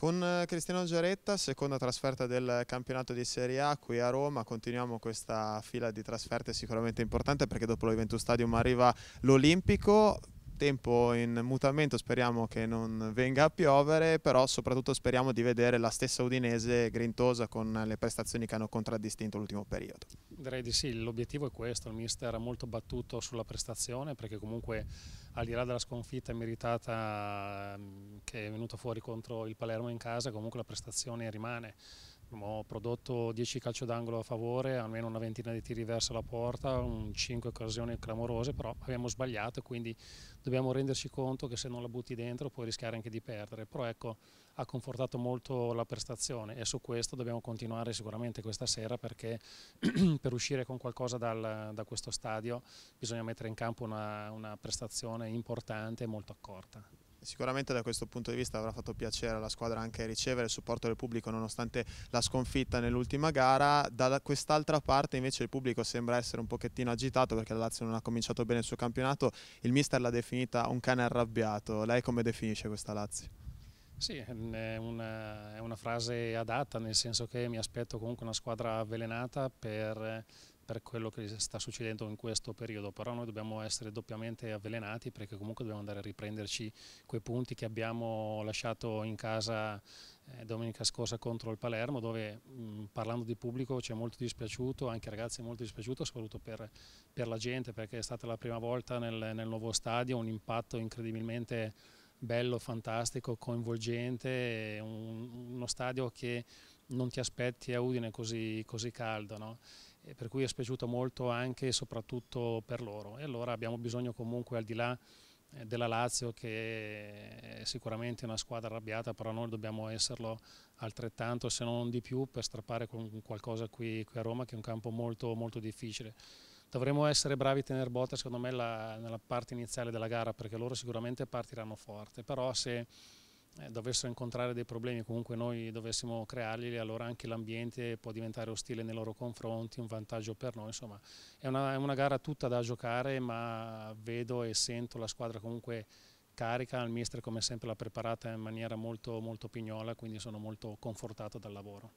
Con eh, Cristiano Giaretta, seconda trasferta del campionato di Serie A qui a Roma, continuiamo questa fila di trasferte sicuramente importante perché dopo lo Juventus Stadium arriva l'Olimpico, tempo in mutamento, speriamo che non venga a piovere, però soprattutto speriamo di vedere la stessa Udinese grintosa con le prestazioni che hanno contraddistinto l'ultimo periodo. Direi di sì, l'obiettivo è questo, il mister ha molto battuto sulla prestazione perché comunque al di là della sconfitta meritata ehm, che è venuta fuori contro il Palermo in casa, comunque la prestazione rimane Abbiamo prodotto 10 calcio d'angolo a favore, almeno una ventina di tiri verso la porta, 5 occasioni clamorose, però abbiamo sbagliato, quindi dobbiamo renderci conto che se non la butti dentro puoi rischiare anche di perdere. Però ecco, ha confortato molto la prestazione e su questo dobbiamo continuare sicuramente questa sera perché per uscire con qualcosa dal, da questo stadio bisogna mettere in campo una, una prestazione importante e molto accorta. Sicuramente da questo punto di vista avrà fatto piacere alla squadra anche ricevere il supporto del pubblico nonostante la sconfitta nell'ultima gara. Da quest'altra parte invece il pubblico sembra essere un pochettino agitato perché la Lazio non ha cominciato bene il suo campionato. Il mister l'ha definita un cane arrabbiato. Lei come definisce questa Lazio? Sì, è una, è una, frase adatta, nel senso che mi aspetto comunque una squadra avvelenata per per quello che sta succedendo in questo periodo, però noi dobbiamo essere doppiamente avvelenati perché comunque dobbiamo andare a riprenderci quei punti che abbiamo lasciato in casa eh, domenica scorsa contro il Palermo dove mh, mm, parlando di pubblico ci è molto dispiaciuto, anche ragazzi è molto dispiaciuto soprattutto per, per, la gente perché è stata la prima volta nel, nel nuovo stadio, un impatto incredibilmente bello, fantastico, coinvolgente, un, uno stadio che non ti aspetti a Udine così, così caldo, no? per cui è spiaciuto molto anche e soprattutto per loro. E allora abbiamo bisogno comunque al di là eh, della Lazio che è sicuramente una squadra arrabbiata, però noi dobbiamo esserlo altrettanto, se non di più, per strappare qualcosa qui, qui a Roma che è un campo molto, molto difficile. Dovremmo essere bravi a tenere botta, secondo me, la, nella parte iniziale della gara, perché loro sicuramente partiranno forte, però se eh, dovessero incontrare dei problemi, comunque noi dovessimo crearli, allora anche l'ambiente può diventare ostile nei loro confronti, un vantaggio per noi, insomma è una, è una, gara tutta da giocare ma vedo e sento la squadra comunque carica, il mister come sempre l'ha preparata in maniera molto, molto pignola, quindi sono molto confortato dal lavoro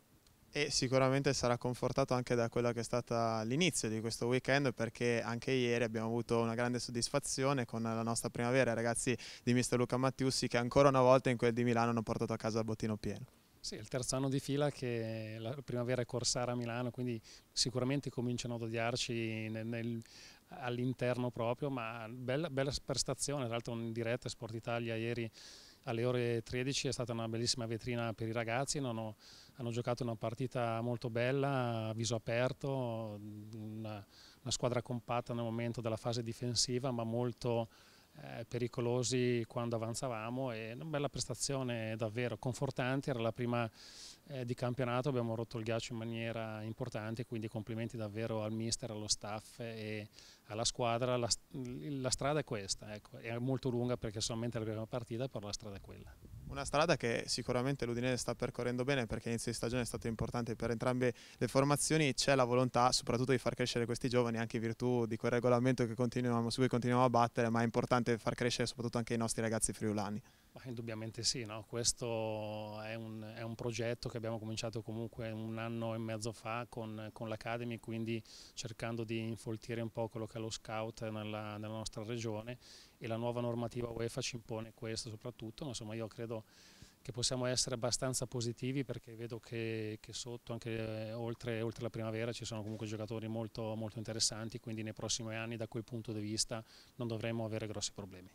e sicuramente sarà confortato anche da quello che è stato l'inizio di questo weekend perché anche ieri abbiamo avuto una grande soddisfazione con la nostra primavera, i ragazzi di mister Luca Mattiussi che ancora una volta in quel di Milano hanno portato a casa il bottino pieno. Sì, è il terzo anno di fila che la primavera è corsara a Milano, quindi sicuramente cominciano ad odiarci nel, nel, all'interno proprio, ma bella, bella prestazione, tra l'altro in diretta Sport Italia ieri alle ore 13 è stata una bellissima vetrina per i ragazzi, hanno, hanno giocato una partita molto bella, a viso aperto, una, una squadra compatta nel momento della fase difensiva ma molto eh, pericolosi quando avanzavamo e una bella prestazione davvero confortante, era la prima eh, di campionato, abbiamo rotto il ghiaccio in maniera importante, quindi complimenti davvero al mister, allo staff e alla squadra, la, la strada è questa, ecco. è molto lunga perché solamente la prima partita, però la strada è quella. Una strada che sicuramente l'Udinese sta percorrendo bene perché l'inizio di stagione è stato importante per entrambe le formazioni, c'è la volontà soprattutto di far crescere questi giovani anche in virtù di quel regolamento su cui continuiamo a battere, ma è importante far crescere soprattutto anche i nostri ragazzi friulani. Ma indubbiamente sì, no? questo è un, è un, progetto che abbiamo cominciato comunque un anno e mezzo fa con, con l'Academy, quindi cercando di infoltire un po' quello che è lo scout nella, nella nostra regione e la nuova normativa UEFA ci impone questo soprattutto, ma insomma io credo che possiamo essere abbastanza positivi perché vedo che, che sotto, anche eh, oltre, oltre, la primavera, ci sono comunque giocatori molto, molto interessanti, quindi nei prossimi anni da quel punto di vista non dovremo avere grossi problemi.